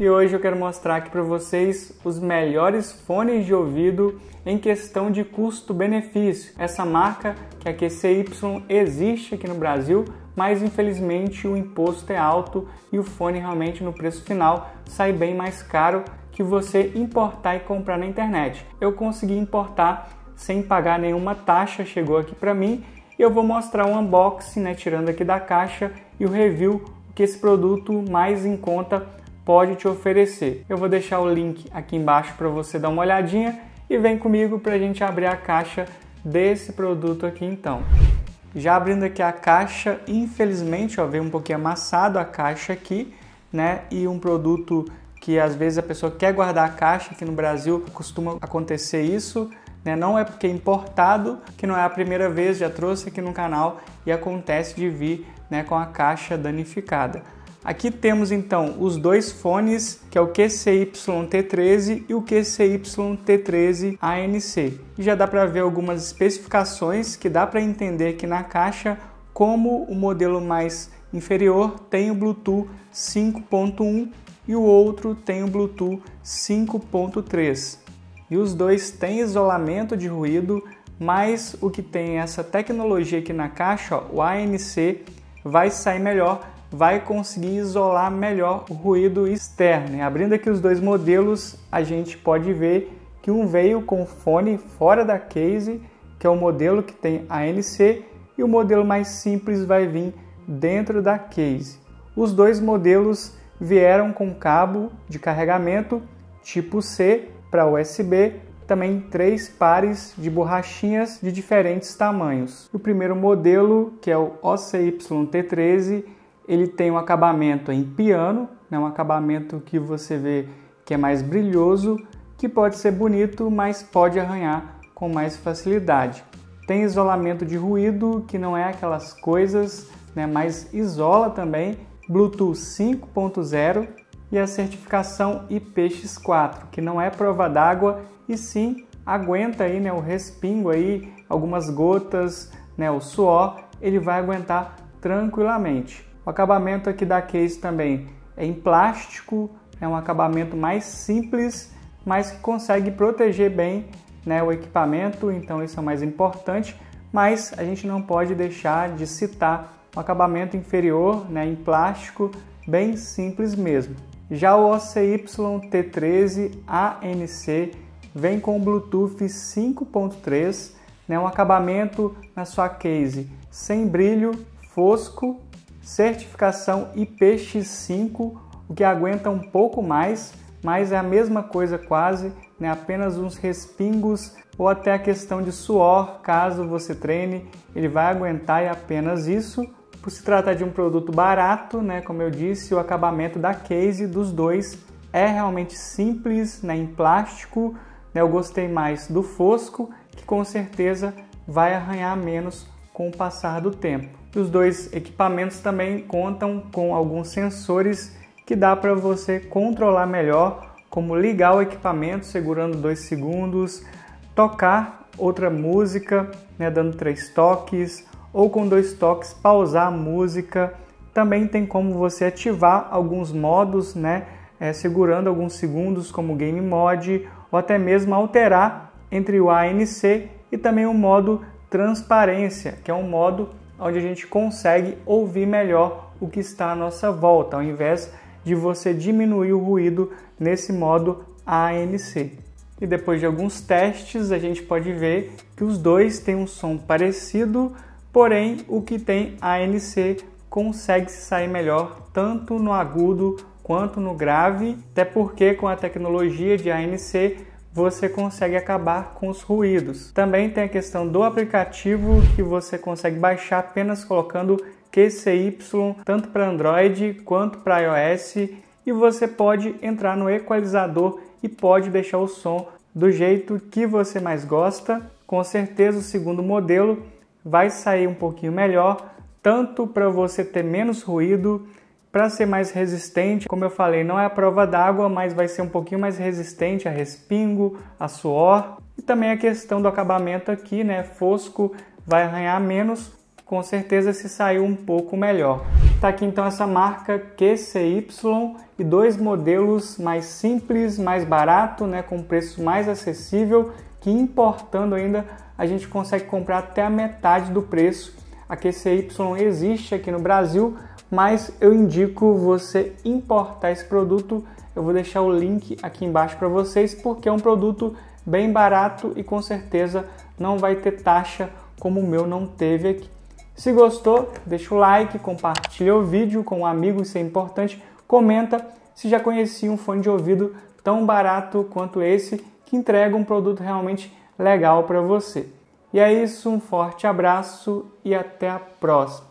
e hoje eu quero mostrar aqui para vocês os melhores fones de ouvido em questão de custo-benefício. Essa marca, que é a QCY, existe aqui no Brasil, mas infelizmente o imposto é alto e o fone realmente no preço final sai bem mais caro que você importar e comprar na internet. Eu consegui importar sem pagar nenhuma taxa, chegou aqui para mim e eu vou mostrar o um unboxing, né, tirando aqui da caixa e o review que esse produto mais em conta pode te oferecer. Eu vou deixar o link aqui embaixo para você dar uma olhadinha e vem comigo para a gente abrir a caixa desse produto aqui então. Já abrindo aqui a caixa, infelizmente, ó, veio um pouquinho amassado a caixa aqui, né? E um produto que às vezes a pessoa quer guardar a caixa, que no Brasil costuma acontecer isso, né? Não é porque é importado, que não é a primeira vez, já trouxe aqui no canal e acontece de vir né, com a caixa danificada. Aqui temos então os dois fones, que é o QCY-T13 e o QCY-T13-ANC. Já dá para ver algumas especificações que dá para entender que na caixa como o modelo mais inferior tem o Bluetooth 5.1 e o outro tem o Bluetooth 5.3. E os dois têm isolamento de ruído, mas o que tem essa tecnologia aqui na caixa, ó, o ANC, vai sair melhor vai conseguir isolar melhor o ruído externo. Né? Abrindo aqui os dois modelos, a gente pode ver que um veio com fone fora da case, que é o modelo que tem ANC, e o modelo mais simples vai vir dentro da case. Os dois modelos vieram com cabo de carregamento tipo C para USB, também três pares de borrachinhas de diferentes tamanhos. O primeiro modelo, que é o OCYT13, ele tem um acabamento em piano, né? um acabamento que você vê que é mais brilhoso, que pode ser bonito, mas pode arranhar com mais facilidade. Tem isolamento de ruído, que não é aquelas coisas, né? mas isola também. Bluetooth 5.0 e a certificação IPX4, que não é prova d'água e sim aguenta aí, né, o respingo aí, algumas gotas, né, o suor, ele vai aguentar tranquilamente. O acabamento aqui da case também é em plástico, é um acabamento mais simples, mas que consegue proteger bem né, o equipamento, então isso é o mais importante. Mas a gente não pode deixar de citar o acabamento inferior né, em plástico, bem simples mesmo. Já o OCY T13 ANC vem com Bluetooth 5.3, né, um acabamento na sua case sem brilho, fosco certificação IPX5, o que aguenta um pouco mais, mas é a mesma coisa quase, né? apenas uns respingos ou até a questão de suor, caso você treine, ele vai aguentar e apenas isso. Por se tratar de um produto barato, né? como eu disse, o acabamento da case dos dois é realmente simples, né? em plástico. Né? Eu gostei mais do fosco, que com certeza vai arranhar menos com o passar do tempo. Os dois equipamentos também contam com alguns sensores que dá para você controlar melhor, como ligar o equipamento segurando dois segundos, tocar outra música, né, dando três toques, ou com dois toques pausar a música. Também tem como você ativar alguns modos, né, é, segurando alguns segundos, como Game Mode, ou até mesmo alterar entre o ANC e também o modo transparência, que é um modo onde a gente consegue ouvir melhor o que está à nossa volta, ao invés de você diminuir o ruído nesse modo ANC. E depois de alguns testes, a gente pode ver que os dois têm um som parecido, porém o que tem ANC consegue se sair melhor tanto no agudo quanto no grave, até porque com a tecnologia de ANC você consegue acabar com os ruídos. Também tem a questão do aplicativo que você consegue baixar apenas colocando QCY, tanto para Android quanto para iOS, e você pode entrar no equalizador e pode deixar o som do jeito que você mais gosta. Com certeza o segundo modelo vai sair um pouquinho melhor, tanto para você ter menos ruído para ser mais resistente, como eu falei, não é a prova d'água, mas vai ser um pouquinho mais resistente a respingo, a suor e também a questão do acabamento aqui, né? Fosco vai arranhar menos, com certeza se saiu um pouco melhor. Tá aqui então essa marca QCY e dois modelos mais simples, mais barato, né, com preço mais acessível, que importando ainda a gente consegue comprar até a metade do preço. A QCY existe aqui no Brasil, mas eu indico você importar esse produto. Eu vou deixar o link aqui embaixo para vocês, porque é um produto bem barato e com certeza não vai ter taxa como o meu não teve aqui. Se gostou, deixa o like, compartilha o vídeo com um amigo, isso é importante. Comenta se já conhecia um fone de ouvido tão barato quanto esse que entrega um produto realmente legal para você. E é isso, um forte abraço e até a próxima.